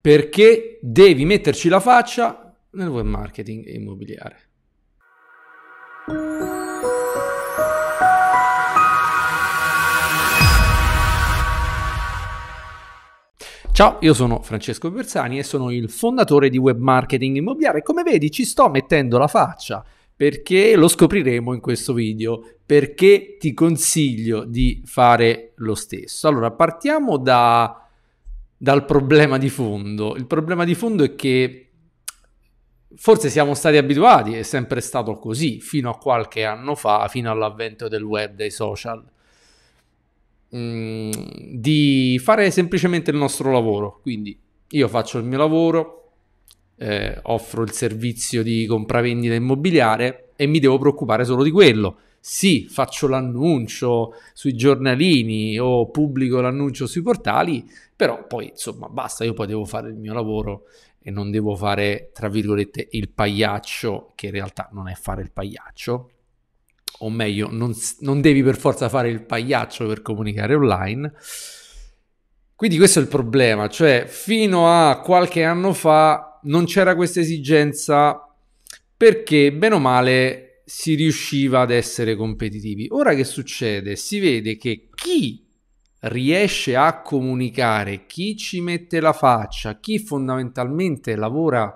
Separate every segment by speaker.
Speaker 1: perché devi metterci la faccia nel web marketing immobiliare. Ciao, io sono Francesco Bersani e sono il fondatore di Web Marketing Immobiliare. Come vedi ci sto mettendo la faccia perché lo scopriremo in questo video, perché ti consiglio di fare lo stesso. Allora, partiamo da dal problema di fondo. Il problema di fondo è che forse siamo stati abituati, è sempre stato così fino a qualche anno fa, fino all'avvento del web, dei social, mh, mm, di fare semplicemente il nostro lavoro. Quindi io faccio il mio lavoro, eh, offro il servizio di compravendita immobiliare e mi devo preoccupare solo di quello sì, faccio l'annuncio sui giornalini o pubblico l'annuncio sui portali, però poi insomma basta, io poi devo fare il mio lavoro e non devo fare, tra virgolette, il pagliaccio, che in realtà non è fare il pagliaccio, o meglio, non, non devi per forza fare il pagliaccio per comunicare online. Quindi questo è il problema, cioè fino a qualche anno fa non c'era questa esigenza perché bene o male si riusciva ad essere competitivi. Ora che succede? Si vede che chi riesce a comunicare, chi ci mette la faccia, chi fondamentalmente lavora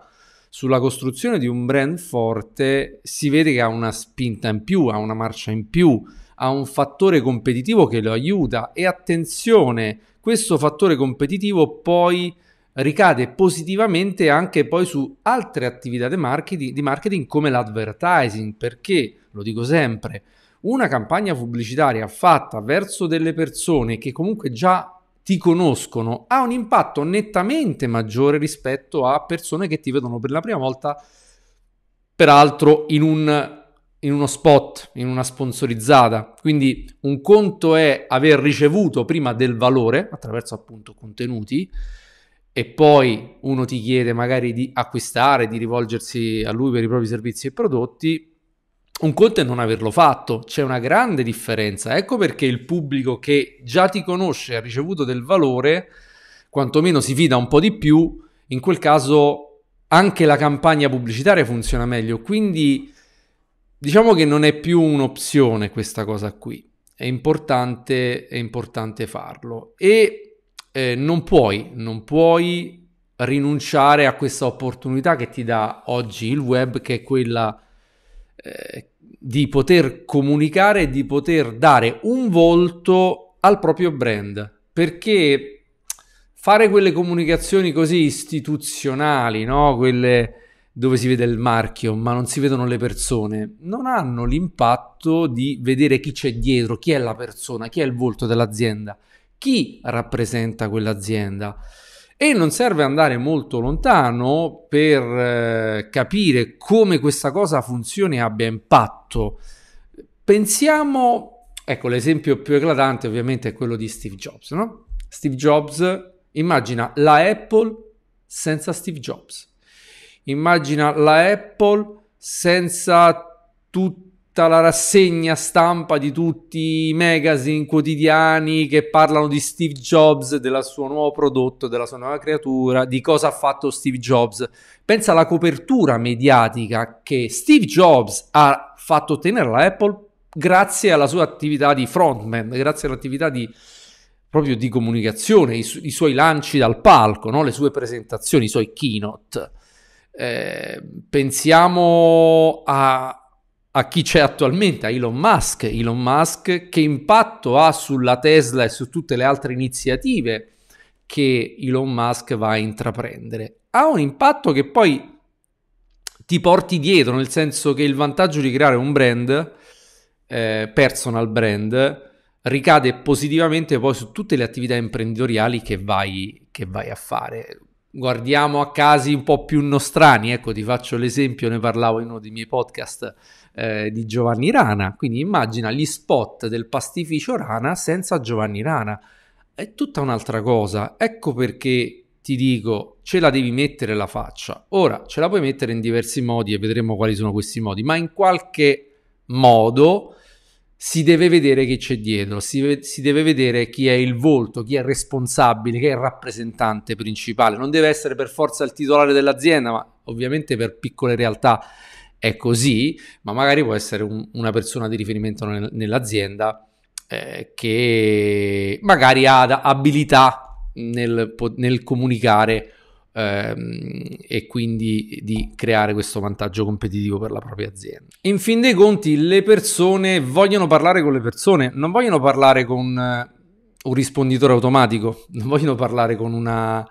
Speaker 1: sulla costruzione di un brand forte, si vede che ha una spinta in più, ha una marcia in più, ha un fattore competitivo che lo aiuta e attenzione, questo fattore competitivo poi ricade positivamente anche poi su altre attività di marketing, di marketing come l'advertising, perché, lo dico sempre, una campagna pubblicitaria fatta verso delle persone che comunque già ti conoscono ha un impatto nettamente maggiore rispetto a persone che ti vedono per la prima volta, peraltro in, un, in uno spot, in una sponsorizzata. Quindi un conto è aver ricevuto prima del valore attraverso appunto contenuti e poi uno ti chiede magari di acquistare, di rivolgersi a lui per i propri servizi e prodotti, un conto è non averlo fatto, c'è una grande differenza. Ecco perché il pubblico che già ti conosce, ha ricevuto del valore, quantomeno si fida un po' di più, in quel caso anche la campagna pubblicitaria funziona meglio. Quindi diciamo che non è più un'opzione questa cosa qui. È importante, è importante farlo. E eh, non puoi, non puoi rinunciare a questa opportunità che ti dà oggi il web, che è quella eh, di poter comunicare di poter dare un volto al proprio brand. Perché fare quelle comunicazioni così istituzionali, no? quelle dove si vede il marchio ma non si vedono le persone, non hanno l'impatto di vedere chi c'è dietro, chi è la persona, chi è il volto dell'azienda chi rappresenta quell'azienda. E non serve andare molto lontano per eh, capire come questa cosa funzioni e abbia impatto. Pensiamo, ecco, l'esempio più eclatante ovviamente è quello di Steve Jobs, no? Steve Jobs, immagina la Apple senza Steve Jobs. Immagina la Apple senza tutti tutta la rassegna stampa di tutti i magazine quotidiani che parlano di Steve Jobs, del suo nuovo prodotto, della sua nuova creatura, di cosa ha fatto Steve Jobs. Pensa alla copertura mediatica che Steve Jobs ha fatto ottenere alla grazie alla sua attività di frontman, grazie all'attività di proprio di comunicazione, i, su- i suoi lanci dal palco, no? le sue presentazioni, i suoi keynote. Eh, pensiamo a, a chi c'è attualmente, a Elon Musk. Elon Musk che impatto ha sulla Tesla e su tutte le altre iniziative che Elon Musk va a intraprendere. Ha un impatto che poi ti porti dietro, nel senso che il vantaggio di creare un brand, eh, personal brand, ricade positivamente poi su tutte le attività imprenditoriali che vai, che vai a fare. Guardiamo a casi un po' più nostrani, ecco ti faccio l'esempio, ne parlavo in uno dei miei podcast eh, di Giovanni Rana. Quindi immagina gli spot del pastificio Rana senza Giovanni Rana. È tutta un'altra cosa. Ecco perché ti dico, ce la devi mettere la faccia. Ora, ce la puoi mettere in diversi modi e vedremo quali sono questi modi, ma in qualche modo si deve vedere chi c'è dietro, si, si, deve vedere chi è il volto, chi è responsabile, chi è il rappresentante principale. Non deve essere per forza il titolare dell'azienda, ma ovviamente per piccole realtà è così, ma magari può essere un, una persona di riferimento nel, nell'azienda eh, che magari ha abilità nel, nel comunicare ehm, e quindi di creare questo vantaggio competitivo per la propria azienda. In fin dei conti le persone vogliono parlare con le persone, non vogliono parlare con eh, un risponditore automatico, non vogliono parlare con una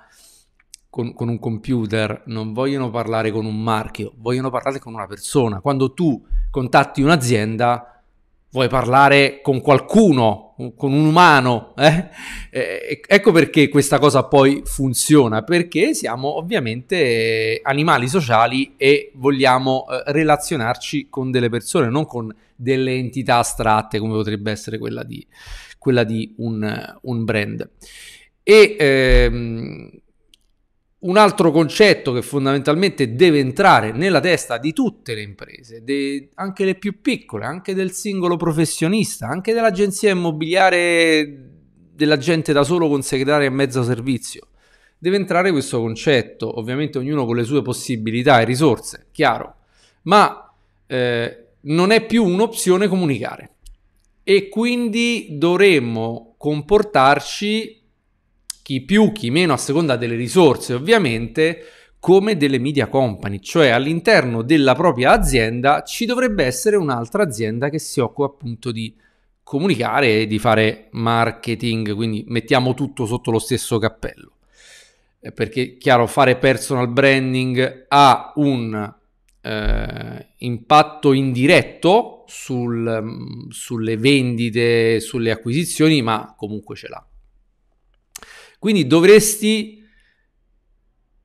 Speaker 1: con, con un computer, non vogliono parlare con un marchio, vogliono parlare con una persona. Quando tu contatti un'azienda, vuoi parlare con qualcuno, con un umano. Eh? Eh, ecco perché questa cosa poi funziona, perché siamo ovviamente eh, animali sociali e vogliamo eh, relazionarci con delle persone, non con delle entità astratte come potrebbe essere quella di, quella di un, eh, un, brand. E ehm, un altro concetto che fondamentalmente deve entrare nella testa di tutte le imprese, de, anche le più piccole, anche del singolo professionista, anche dell'agenzia immobiliare dell'agente da solo con segretaria e mezzo servizio. Deve entrare questo concetto, ovviamente ognuno con le sue possibilità e risorse, chiaro, ma eh, non è più un'opzione comunicare e quindi dovremmo comportarci chi più, chi meno, a seconda delle risorse ovviamente, come delle media company, cioè all'interno della propria azienda ci dovrebbe essere un'altra azienda che si occupa appunto di comunicare e di fare marketing, quindi mettiamo tutto sotto lo stesso cappello. Eh, perché chiaro, fare personal branding ha un eh, impatto indiretto sul, mm, sulle vendite, sulle acquisizioni, ma comunque ce l'ha. Quindi dovresti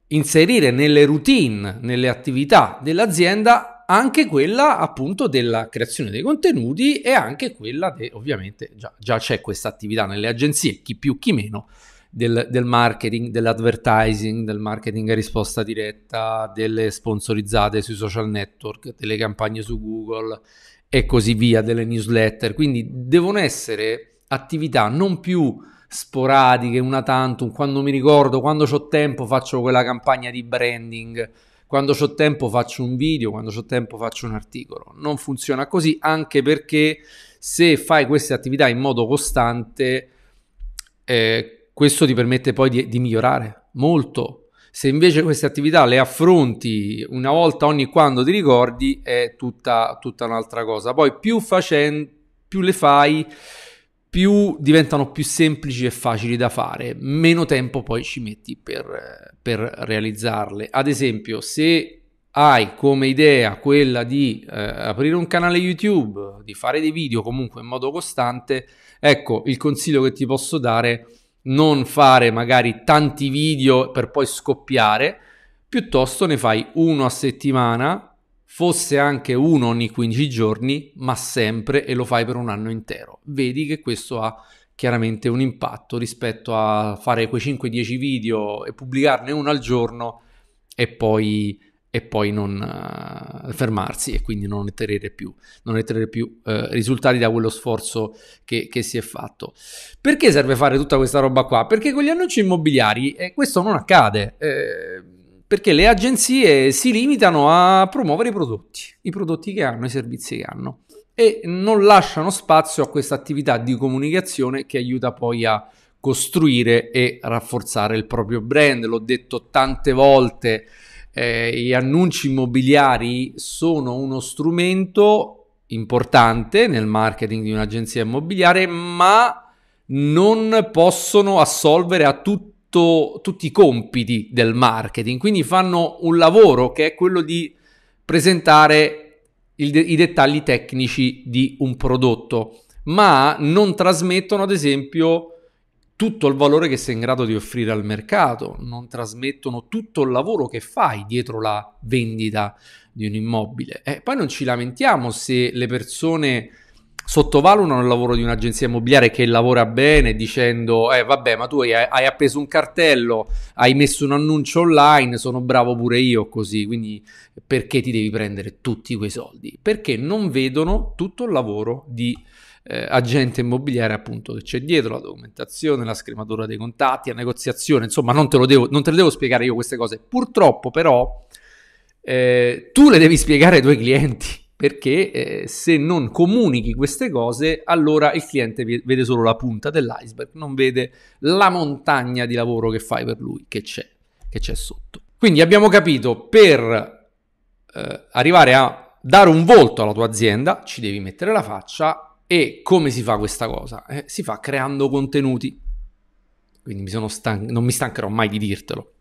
Speaker 1: inserire nelle routine, nelle attività dell'azienda anche quella appunto della creazione dei contenuti e anche quella che ovviamente già, già, c'è questa attività nelle agenzie, chi più chi meno, del, del marketing, dell'advertising, del marketing a risposta diretta, delle sponsorizzate sui social network, delle campagne su Google e così via, delle newsletter. Quindi devono essere attività non più sporadiche, una tantum, quando mi ricordo, quando ho tempo faccio quella campagna di branding, quando ho tempo faccio un video, quando ho tempo faccio un articolo. Non funziona così anche perché se fai queste attività in modo costante, eh, questo ti permette poi di, di migliorare molto se invece queste attività le affronti una volta ogni quando ti ricordi, è tutta, tutta un'altra cosa. Poi più, facen- più le fai, più diventano più semplici e facili da fare, meno tempo poi ci metti per, per realizzarle. Ad esempio, se hai come idea quella di eh, aprire un canale YouTube, di fare dei video comunque in modo costante, ecco il consiglio che ti posso dare, non fare magari tanti video per poi scoppiare, piuttosto ne fai uno a settimana fosse anche uno ogni 15 giorni, ma sempre e lo fai per un anno intero. Vedi che questo ha chiaramente un impatto rispetto a fare quei 5-10 video e pubblicarne uno al giorno e poi, e poi non uh, fermarsi e quindi non ottenere più, non ottenere più uh, risultati da quello sforzo che, che, si è fatto. Perché serve fare tutta questa roba qua? Perché con gli annunci immobiliari eh, questo non accade. Eh, perché le agenzie si limitano a promuovere i prodotti, i prodotti che hanno, i servizi che hanno e non lasciano spazio a questa attività di comunicazione che aiuta poi a costruire e rafforzare il proprio brand. L'ho detto tante volte, eh, gli annunci immobiliari sono uno strumento importante nel marketing di un'agenzia immobiliare, ma non possono assolvere a tutti tutto, tutti i compiti del marketing, quindi fanno un lavoro che è quello di presentare il, i dettagli tecnici di un prodotto, ma non trasmettono ad esempio tutto il valore che sei in grado di offrire al mercato, non trasmettono tutto il lavoro che fai dietro la vendita di un immobile. E eh, poi non ci lamentiamo se le persone sottovalutano il lavoro di un'agenzia immobiliare che lavora bene dicendo eh vabbè ma tu hai, hai appeso un cartello, hai messo un annuncio online, sono bravo pure io così, quindi perché ti devi prendere tutti quei soldi? Perché non vedono tutto il lavoro di eh, agente immobiliare appunto che c'è dietro, la documentazione, la scrematura dei contatti, la negoziazione, insomma non te, lo devo, non te le devo spiegare io queste cose. Purtroppo però eh, tu le devi spiegare ai tuoi clienti perché eh, se non comunichi queste cose, allora il cliente vede solo la punta dell'iceberg, non vede la montagna di lavoro che fai per lui, che c'è, che c'è sotto. Quindi abbiamo capito, per eh, arrivare a dare un volto alla tua azienda, ci devi mettere la faccia e come si fa questa cosa? Eh, si fa creando contenuti. Quindi mi stan- non mi stancherò mai di dirtelo.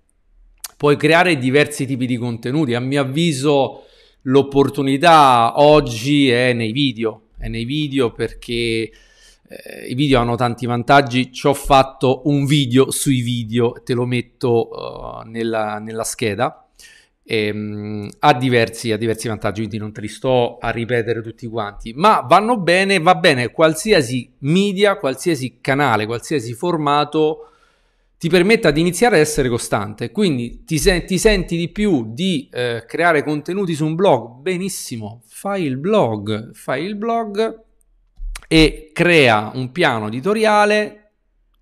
Speaker 1: Puoi creare diversi tipi di contenuti, a mio avviso l'opportunità oggi è nei video, è nei video perché eh, i video hanno tanti vantaggi, ci ho fatto un video sui video, te lo metto uh, nella, nella, scheda, e, um, ha, diversi, ha diversi vantaggi, quindi non te li sto a ripetere tutti quanti, ma vanno bene, va bene qualsiasi media, qualsiasi canale, qualsiasi formato ti permetta di iniziare ad essere costante, quindi ti, se- ti senti di più di eh, creare contenuti su un blog, benissimo, fai il blog, fai il blog e crea un piano editoriale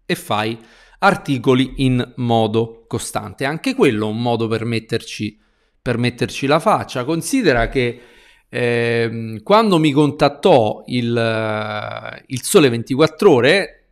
Speaker 1: e fai articoli in modo costante. Anche quello è un modo per metterci, per metterci la faccia. Considera che eh, quando mi contattò il, il Sole 24 Ore,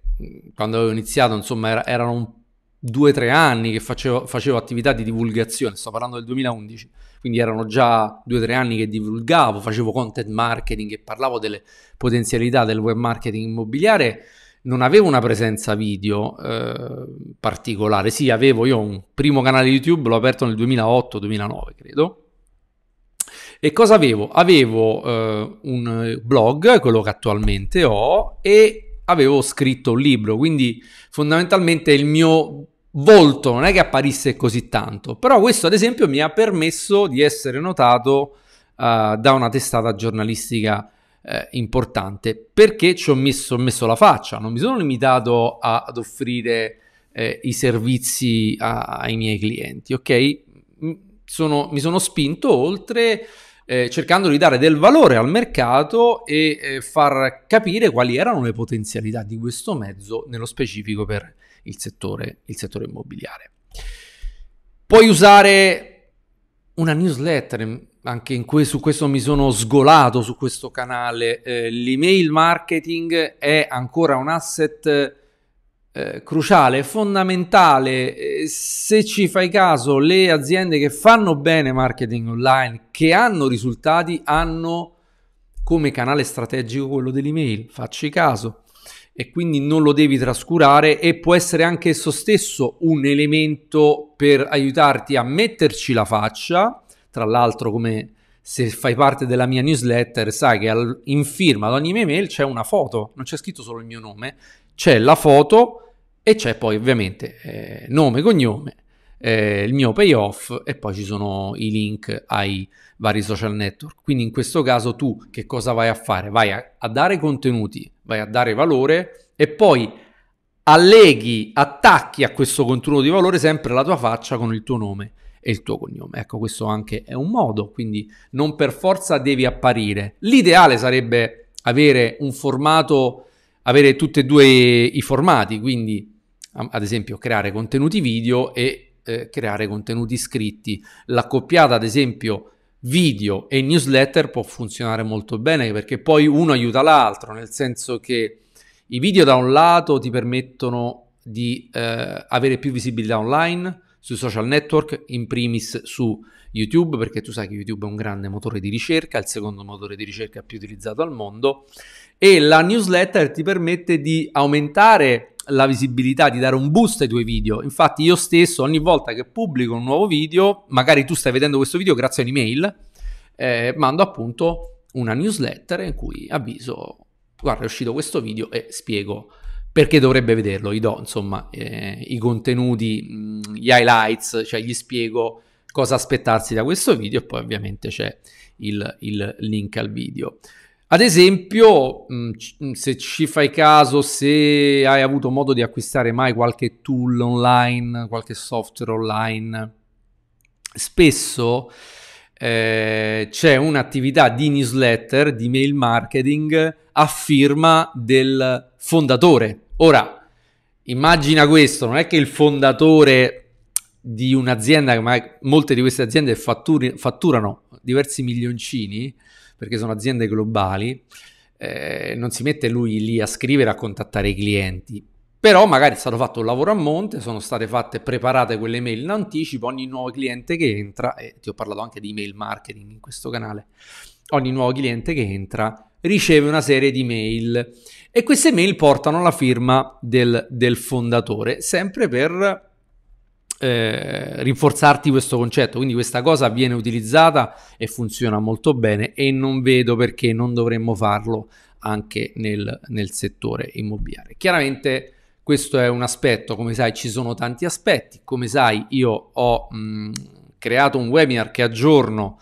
Speaker 1: quando avevo iniziato, insomma, era, erano un due o tre anni che facevo, facevo, attività di divulgazione, sto parlando del 2011, quindi erano già due o tre anni che divulgavo, facevo content marketing e parlavo delle potenzialità del web marketing immobiliare, non avevo una presenza video eh, particolare, sì avevo io un primo canale YouTube, l'ho aperto nel 2008-2009 credo, e cosa avevo? Avevo eh, un blog, quello che attualmente ho, e avevo scritto un libro, quindi fondamentalmente il mio volto, non è che apparisse così tanto, però questo ad esempio mi ha permesso di essere notato uh, da una testata giornalistica eh, importante perché ci ho messo, ho messo, la faccia, non mi sono limitato a, ad offrire eh, i servizi a, ai miei clienti, ok? Sono, mi sono spinto oltre eh, cercando di dare del valore al mercato e eh, far capire quali erano le potenzialità di questo mezzo nello specifico per, il settore, il settore immobiliare. Puoi usare una newsletter, mm, anche in que- su questo mi sono sgolato su questo canale. Eh, l'email marketing è ancora un asset eh, cruciale, fondamentale. Eh, se ci fai caso, le aziende che fanno bene marketing online, che hanno risultati, hanno come canale strategico quello dell'email. Facci caso e quindi non lo devi trascurare e può essere anche esso stesso un elemento per aiutarti a metterci la faccia, tra l'altro come se fai parte della mia newsletter sai che al, in firma ad ogni mia mail c'è una foto, non c'è scritto solo il mio nome, c'è la foto e c'è poi ovviamente eh, nome, cognome, eh, il mio payoff e poi ci sono i link ai vari social network. Quindi in questo caso tu che cosa vai a fare? Vai a, a dare contenuti vai a dare valore e poi alleghi, attacchi a questo contenuto di valore sempre la tua faccia con il tuo nome e il tuo cognome. Ecco, questo anche è un modo, quindi non per forza devi apparire. L'ideale sarebbe avere un formato, avere tutti e due i formati, quindi ad esempio creare contenuti video e eh, creare contenuti scritti. L'accoppiata, ad esempio, video e newsletter può funzionare molto bene perché poi uno aiuta l'altro, nel senso che i video da un lato ti permettono di eh, avere più visibilità online, sui social network, in primis su YouTube, perché tu sai che YouTube è un grande motore di ricerca, il secondo motore di ricerca più utilizzato al mondo, e la newsletter ti permette di aumentare la visibilità, di dare un boost ai tuoi video. Infatti io stesso ogni volta che pubblico un nuovo video, magari tu stai vedendo questo video grazie a un'email, eh, mando appunto una newsletter in cui avviso, guarda è uscito questo video e spiego perché dovrebbe vederlo, gli do insomma eh, i contenuti, mm, gli highlights, cioè gli spiego cosa aspettarsi da questo video e poi ovviamente c'è il, il link al video. Ad esempio, mm, mm, se ci fai caso, se hai avuto modo di acquistare mai qualche tool online, qualche software online, spesso eh, c'è un'attività di newsletter, di mail marketing a firma del fondatore. Ora, immagina questo, non è che il fondatore di un'azienda, ma molte di queste aziende fatturano diversi milioncini, perché sono aziende globali, eh, non si mette lui lì a scrivere, a contattare i clienti. Però magari è stato fatto un lavoro a monte, sono state fatte preparate quelle mail in anticipo, ogni nuovo cliente che entra, e ti ho parlato anche di mail marketing in questo canale, ogni nuovo cliente che entra riceve una serie di mail e queste mail portano la firma del, del fondatore, sempre per eh, rinforzarti questo concetto. Quindi questa cosa viene utilizzata e funziona molto bene e non vedo perché non dovremmo farlo anche nel, nel settore immobiliare. Chiaramente questo è un aspetto, come sai ci sono tanti aspetti, come sai io ho mh, creato un webinar che aggiorno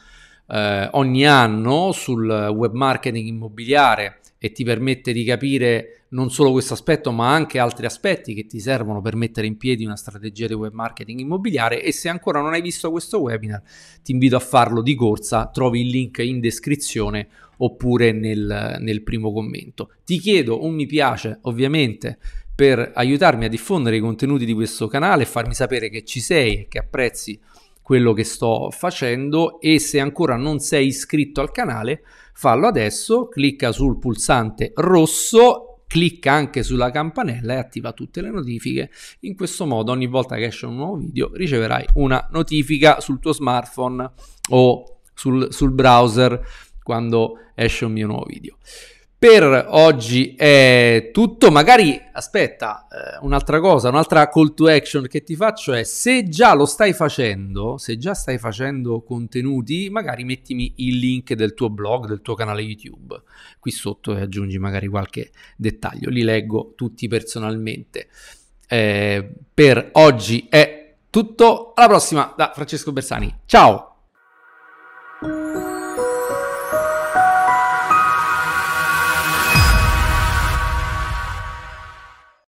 Speaker 1: eh, ogni anno sul web marketing immobiliare e ti permette di capire non solo questo aspetto, ma anche altri aspetti che ti servono per mettere in piedi una strategia di web marketing immobiliare. E se ancora non hai visto questo webinar, ti invito a farlo di corsa. Trovi il link in descrizione oppure nel, nel primo commento. Ti chiedo un mi piace, ovviamente, per aiutarmi a diffondere i contenuti di questo canale e farmi sapere che ci sei e che apprezzi quello che sto facendo. E se ancora non sei iscritto al canale, Fallo adesso, clicca sul pulsante rosso, clicca anche sulla campanella e attiva tutte le notifiche. In questo modo ogni volta che esce un nuovo video riceverai una notifica sul tuo smartphone o sul, sul browser quando esce un mio nuovo video. Per oggi è tutto, magari aspetta eh, un'altra cosa, un'altra call to action che ti faccio è se già lo stai facendo, se già stai facendo contenuti, magari mettimi il link del tuo blog, del tuo canale YouTube qui sotto e eh, aggiungi magari qualche dettaglio, li leggo tutti personalmente. Eh, per oggi è tutto, alla prossima da Francesco Bersani, ciao!